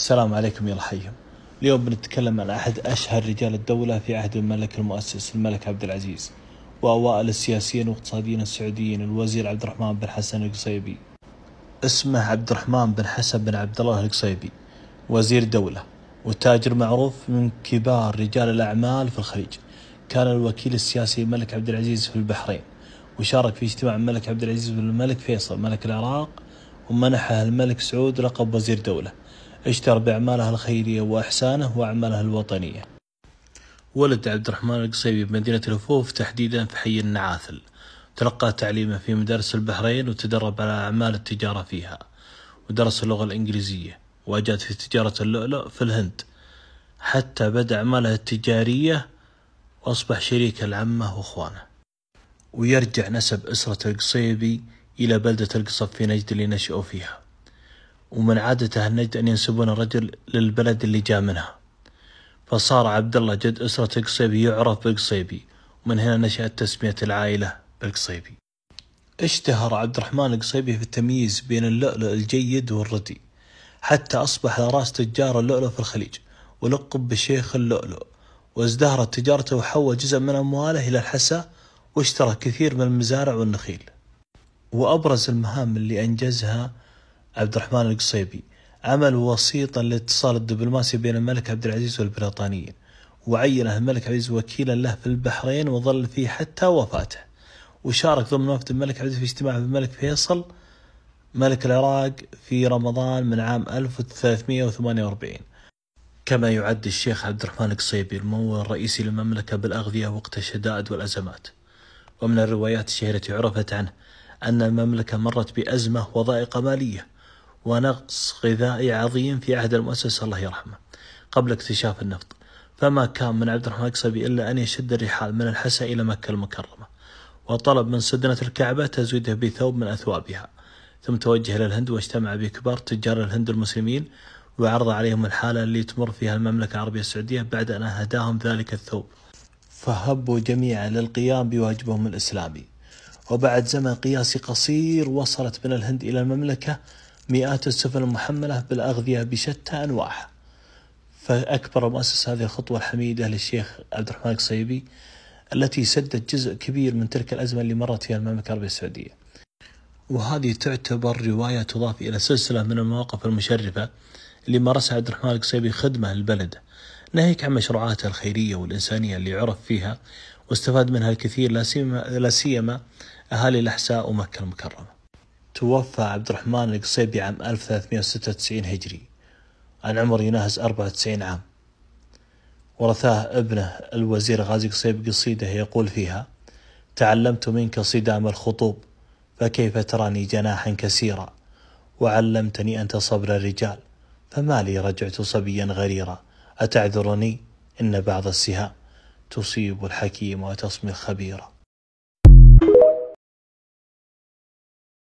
السلام عليكم يا الحيهم اليوم بنتكلم عن أحد أشهر رجال الدولة في عهد الملك المؤسس الملك عبد العزيز وأوائل السياسيين والاقتصاديين السعوديين الوزير عبد الرحمن بن حسن القصيبي اسمه عبد الرحمن بن حسن بن عبد الله القصيبي وزير دولة وتاجر معروف من كبار رجال الأعمال في الخليج كان الوكيل السياسي الملك عبد العزيز في البحرين وشارك في اجتماع الملك عبد العزيز بن الملك فيصل ملك العراق ومنحه الملك سعود لقب وزير دوله اشتهر بأعماله الخيرية وأحسانه وأعماله الوطنية ولد عبد الرحمن القصيبي بمدينة الوفوف تحديدا في حي النعاثل تلقى تعليمه في مدارس البحرين وتدرب على أعمال التجارة فيها ودرس اللغة الإنجليزية وأجاد في تجارة اللؤلؤ في الهند حتى بدأ أعماله التجارية وأصبح شريك لعمه وإخوانه ويرجع نسب أسرة القصيبي إلى بلدة القصب في نجد اللي نشأوا فيها ومن عادة أهل نجد أن ينسبون الرجل للبلد اللي جاء منها فصار عبد الله جد أسرة القصيبي يعرف بالقصيبي ومن هنا نشأت تسمية العائلة بالقصيبي اشتهر عبد الرحمن القصيبي في التمييز بين اللؤلؤ الجيد والردي حتى أصبح على رأس تجار اللؤلؤ في الخليج ولقب بشيخ اللؤلؤ وازدهرت تجارته وحول جزء من أمواله إلى الحسا واشترى كثير من المزارع والنخيل وأبرز المهام اللي أنجزها عبد الرحمن القصيبي عمل وسيطا للاتصال الدبلوماسي بين الملك عبد العزيز والبريطانيين وعينه الملك عبد العزيز وكيلا له في البحرين وظل فيه حتى وفاته وشارك ضمن وفد الملك عبد العزيز في اجتماع الملك فيصل ملك العراق في رمضان من عام 1348 كما يعد الشيخ عبد الرحمن القصيبي الممول الرئيسي للمملكة بالأغذية وقت الشدائد والأزمات ومن الروايات الشهيرة عرفت عنه أن المملكة مرت بأزمة وضائقة مالية ونقص غذائي عظيم في عهد المؤسس الله يرحمه قبل اكتشاف النفط فما كان من عبد الرحمن القصبي إلا أن يشد الرحال من الحسا إلى مكة المكرمة وطلب من سدنة الكعبة تزويده بثوب من أثوابها ثم توجه إلى الهند واجتمع بكبار تجار الهند المسلمين وعرض عليهم الحالة اللي تمر فيها المملكة العربية السعودية بعد أن أهداهم ذلك الثوب فهبوا جميعا للقيام بواجبهم الإسلامي وبعد زمن قياسي قصير وصلت من الهند إلى المملكة مئات السفن المحملة بالأغذية بشتى أنواعها فأكبر مؤسس هذه الخطوة الحميدة للشيخ عبد الرحمن القصيبي التي سدت جزء كبير من تلك الأزمة اللي مرت فيها المملكة العربية السعودية وهذه تعتبر رواية تضاف إلى سلسلة من المواقف المشرفة اللي مارسها عبد الرحمن القصيبي خدمة للبلد ناهيك عن مشروعاته الخيرية والإنسانية اللي عرف فيها واستفاد منها الكثير لا سيما, لا سيما أهالي الأحساء ومكة المكرمة توفى عبد الرحمن القصيبي عام 1396 هجري عن عمر يناهز 94 عام ورثاه ابنه الوزير غازي قصيب قصيدة يقول فيها تعلمت منك صدام الخطوب فكيف تراني جناحا كسيرا وعلمتني أنت صبر الرجال فما لي رجعت صبيا غريرا أتعذرني إن بعض السهام تصيب الحكيم وتصمي الخبيرا